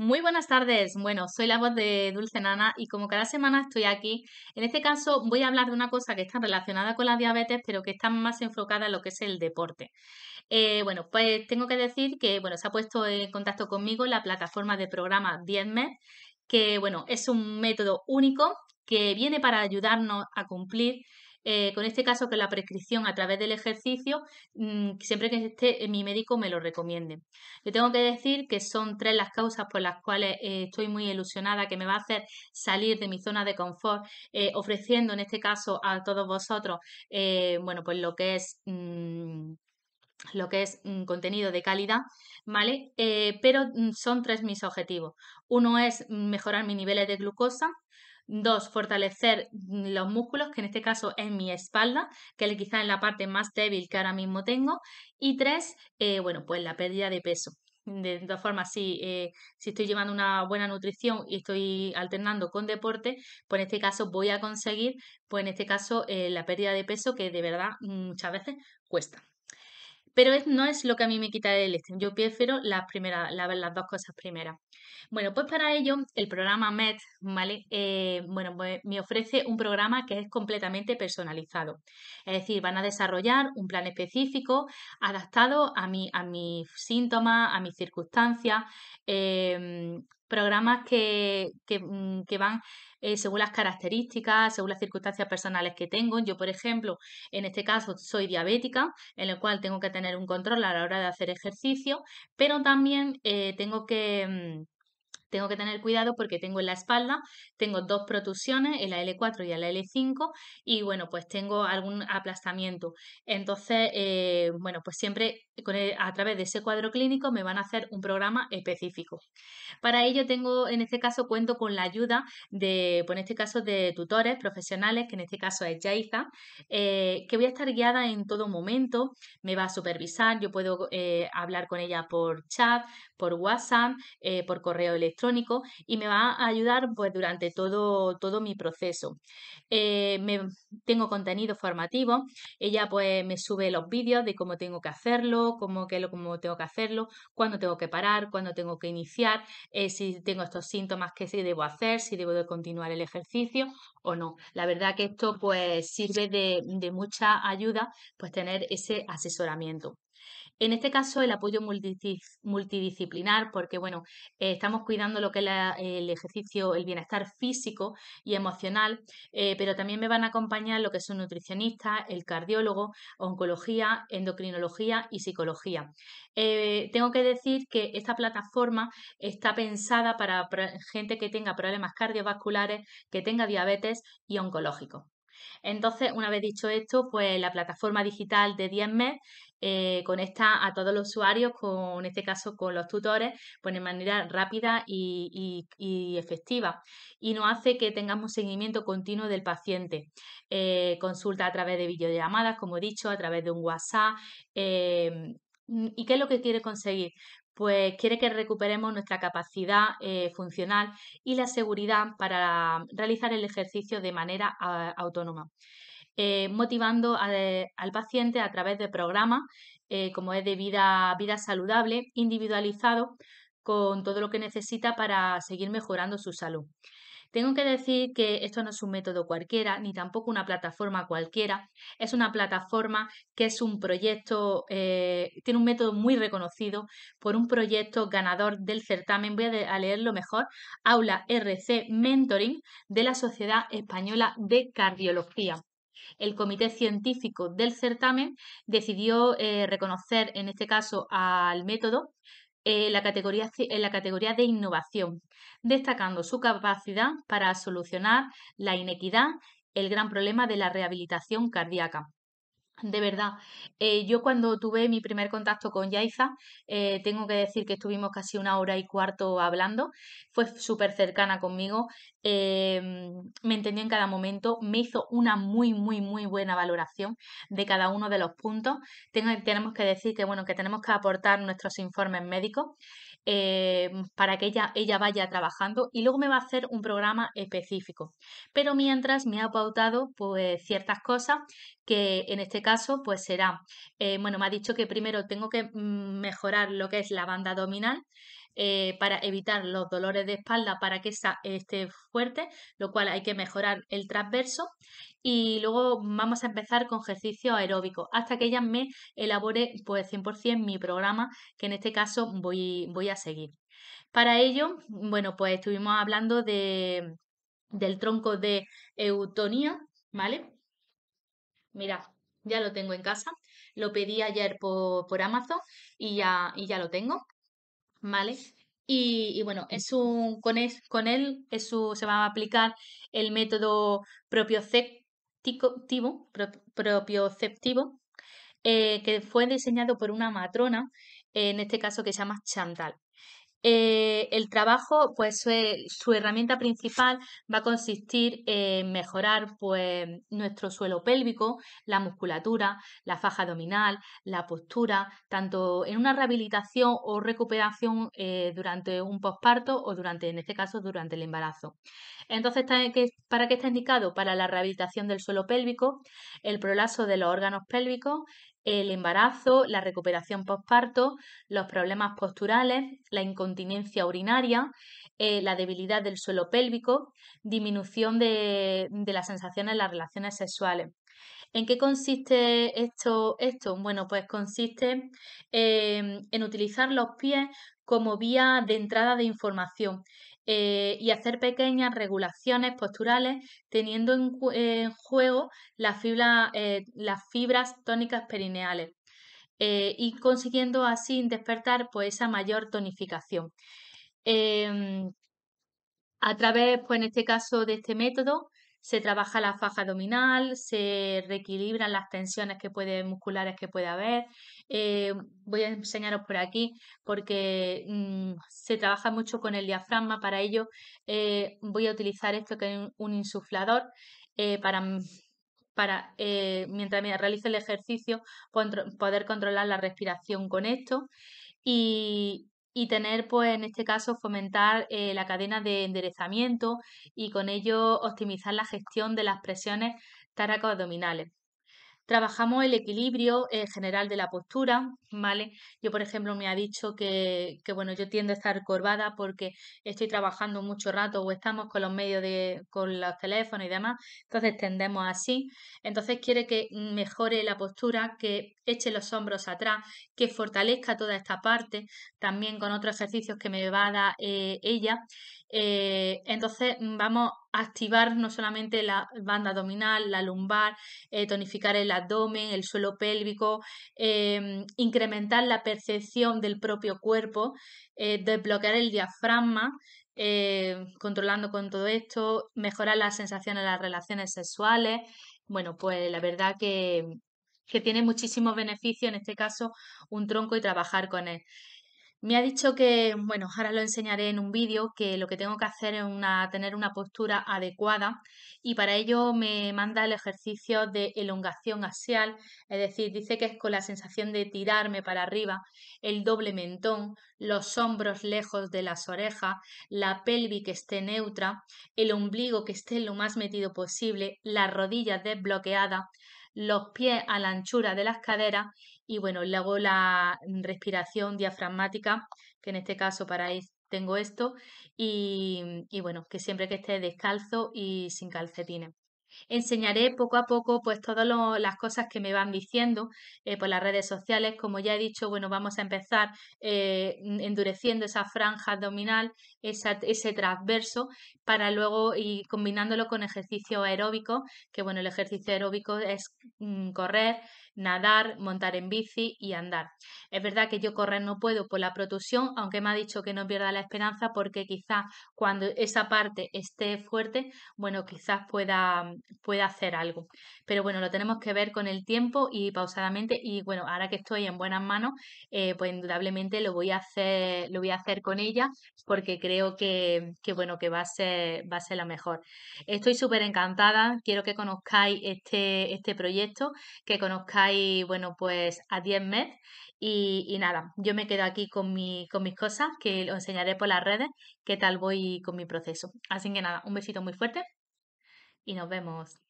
Muy buenas tardes. Bueno, soy la voz de Dulce Nana y como cada semana estoy aquí, en este caso voy a hablar de una cosa que está relacionada con la diabetes, pero que está más enfocada en lo que es el deporte. Eh, bueno, pues tengo que decir que bueno, se ha puesto en contacto conmigo la plataforma de programa 10MED, que bueno, es un método único que viene para ayudarnos a cumplir eh, con este caso que la prescripción a través del ejercicio, mm, siempre que esté eh, mi médico me lo recomiende. Yo tengo que decir que son tres las causas por las cuales eh, estoy muy ilusionada, que me va a hacer salir de mi zona de confort, ofreciendo en este caso a todos vosotros, bueno, pues lo que es... Mm, lo que es mm, contenido de calidad, ¿vale? pero son tres mis objetivos. Uno es mejorar mis niveles de glucosa, Dos, fortalecer mm, los músculos, que en este caso es mi espalda, que quizás es la parte más débil que ahora mismo tengo. Y tres, eh, bueno, pues la pérdida de peso. De todas formas, eh, si, estoy llevando una buena nutrición y estoy alternando con deporte, pues en este caso voy a conseguir, pues en este caso, eh, la pérdida de peso que de verdad mm, muchas veces cuesta. Pero no es lo que a mí me quita de listo Yo prefiero las, primeras, las dos cosas primeras. Bueno, pues para ello el programa MED, ¿vale? Eh, bueno, pues me ofrece un programa que es completamente personalizado. Es decir, van a desarrollar un plan específico adaptado a, mi, a mis síntomas, a mis circunstancias, em, programas que, que, mm, que van eh, según las características, según las circunstancias personales que tengo. Yo, por ejemplo, en este caso soy diabética, en el cual tengo que tener un control a la hora de hacer ejercicio, pero también eh, tengo que mm, tengo que tener cuidado porque tengo en la espalda, tengo dos protusiones, en la L4 y en la L5, y bueno, pues tengo algún aplastamiento. Entonces, eh, bueno, pues siempre e, a través de ese cuadro clínico me van a hacer un programa específico. Para ello tengo, en este caso, cuento con la ayuda de, pues en este caso, de tutores profesionales, que en este caso es Jaiza eh, que voy a estar guiada en todo momento, me va a supervisar, yo puedo eh, hablar con ella por chat, por WhatsApp, por correo electrónico y me va a ayudar pues, durante todo, mi proceso. Eh, me, tengo contenido formativo, ella pues me sube los vídeos de cómo tengo que hacerlo, cómo, cómo tengo que hacerlo, cuándo tengo que parar, cuándo tengo que iniciar, eh, si tengo estos síntomas qué si debo hacer, si debo de continuar el ejercicio o no. La verdad que esto pues sirve de, de mucha ayuda pues tener ese asesoramiento. En este caso, el apoyo multidisciplinar, porque bueno, eh, estamos cuidando lo que es el ejercicio, el bienestar físico y emocional, eh, pero también me van a acompañar lo que son nutricionistas, el cardiólogo, oncología, endocrinología y psicología. Eh, tengo que decir que esta plataforma está pensada para gente que tenga problemas cardiovasculares, que tenga diabetes y oncológico. Entonces, una vez dicho esto, pues la plataforma digital de 10 meses. Eh, conecta a todos los usuarios, en este caso con los tutores, pues de manera rápida y, efectiva. Y nos hace que tengamos seguimiento continuo del paciente. Eh, consulta a través de videollamadas, como he dicho, a través de un WhatsApp. Em, ¿Y qué es lo que quiere conseguir? pues quiere que recuperemos nuestra capacidad eh, funcional y la seguridad para realizar el ejercicio de manera ah, autónoma. Eh, motivando al paciente a través de programas eh, como es de vida, saludable, individualizado con todo lo que necesita para seguir mejorando su salud. Tengo que decir que esto no es un método cualquiera, ni tampoco una plataforma cualquiera. Es una plataforma que es un proyecto, eh, tiene un método muy reconocido por un proyecto ganador del certamen, voy a, leerlo mejor, Aula RC Mentoring de la Sociedad Española de Cardiología el comité científico del certamen decidió eh, reconocer en este caso al método en eh, eh, la categoría de innovación, destacando su capacidad para solucionar la inequidad, el gran problema de la rehabilitación cardíaca. De verdad, eh, yo cuando tuve mi primer contacto con Yaiza, eh, tengo que decir que estuvimos casi una hora y cuarto hablando, fue súper cercana conmigo, eh, me entendió en cada momento, me hizo una muy, muy, muy buena valoración de cada uno de los puntos. tenemos que decir que, bueno, que tenemos que aportar nuestros informes médicos eh, para que ella, ella vaya trabajando y luego me va a hacer un programa específico. Pero mientras me ha pautado pues ciertas cosas que en este caso pues será, eh, bueno, me ha dicho que primero tengo que mm, mejorar lo que es la banda abdominal, eh, para evitar los dolores de espalda para que esa esté fuerte, lo cual hay que mejorar el transverso. Y luego vamos a empezar con ejercicio aeróbico hasta que ella me elabore pues 100% mi programa que en este caso voy, voy a seguir. Para ello, bueno, pues estuvimos hablando de, del tronco de eutonía, ¿vale? mira ya lo tengo en casa. Lo pedí ayer por, Amazon y ya, y ya lo tengo. ¿vale? Y, bueno, es un, con, él es se va a aplicar el método propioceptivo, eh, que fue diseñado por una matrona, en este caso que se llama Chantal. Eh, el trabajo, pues su, herramienta principal va a consistir en mejorar pues, nuestro suelo pélvico, la musculatura, la faja abdominal, la postura, tanto en una rehabilitación o recuperación eh, durante un posparto o durante, en este caso, durante el embarazo. Entonces, ¿para qué está indicado? Para la rehabilitación del suelo pélvico, el prolapso de los órganos pélvicos, el embarazo, la recuperación postparto, los problemas posturales, la incontinencia urinaria, eh, la debilidad del suelo pélvico, disminución de, de las sensaciones en las relaciones sexuales. ¿En qué consiste esto? esto? Bueno, pues consiste eh, en utilizar los pies como vía de entrada de información eh, y hacer pequeñas regulaciones posturales teniendo en, juego las, eh, las fibras tónicas perineales y consiguiendo así despertar pues, esa mayor tonificación. Em, a través, pues en este caso, de este método, se trabaja la faja abdominal, se reequilibran las tensiones que puede, musculares que puede haber. Eh, voy a enseñaros por aquí porque mm, se trabaja mucho con el diafragma. Para ello eh, voy a utilizar esto que es un insuflador eh, para, mm, para mientras me realice el ejercicio poder controlar la respiración con esto. Y, y tener, pues en este caso, fomentar eh, la cadena de enderezamiento y con ello optimizar la gestión de las presiones táraco-abdominales. Trabajamos el equilibrio eh, general de la postura, ¿vale? Yo, por ejemplo, me ha dicho que, bueno, yo tiendo a estar corvada porque estoy trabajando mucho rato o estamos con los medios de, con los teléfonos y demás, entonces tendemos así. Entonces quiere que mejore la postura, que eche los hombros atrás, que fortalezca toda esta parte, también con otros ejercicios que me va a dar eh, ella eh, entonces mm, vamos a activar no solamente la banda abdominal, la lumbar, eh, tonificar el abdomen, el suelo pélvico, eh, incrementar la percepción del propio cuerpo, desbloquear el diafragma, controlando con todo esto, mejorar las sensaciones de las relaciones sexuales. Bueno, pues la verdad que, que tiene muchísimos beneficios, en este caso, un tronco y trabajar con él. Me ha dicho que, bueno, ahora lo enseñaré en un vídeo, que lo que tengo que hacer es una, tener una postura adecuada y para ello me manda el ejercicio de elongación axial, es decir, dice que es con la sensación de tirarme para arriba, el doble mentón, los hombros lejos de las orejas, la pelvis que esté neutra, el ombligo que esté lo más metido posible, las rodillas desbloqueadas, los pies a la anchura de las caderas y bueno, luego la respiración diafragmática, que en este caso para tengo esto, y, y bueno, que siempre que esté descalzo y sin calcetines. Enseñaré poco a poco pues todas las cosas que me van diciendo eh, por las redes sociales. Como ya he dicho, bueno, vamos a empezar eh, endureciendo esa franja abdominal, ese transverso, para luego y combinándolo con ejercicio aeróbico, que bueno, el ejercicio aeróbico es mm, correr, nadar, montar en bici y andar. Es verdad que yo correr no puedo por la protusión, aunque me ha dicho que no pierda la esperanza porque quizás cuando esa parte esté fuerte, bueno, quizás pueda, pueda hacer algo. Pero bueno, lo tenemos que ver con el tiempo y pausadamente y bueno, ahora que estoy en buenas manos, eh, pues indudablemente lo voy a hacer, lo voy a hacer con ella porque creo que, que bueno, que va a ser, va a ser la mejor. Estoy súper encantada, quiero que conozcáis este, este proyecto, que conozcáis bueno, pues a 10 MED. Y, nada, yo me quedo aquí con, mi, con mis cosas, que os enseñaré por las redes que tal voy con mi proceso. Así que nada, un besito muy fuerte y nos vemos.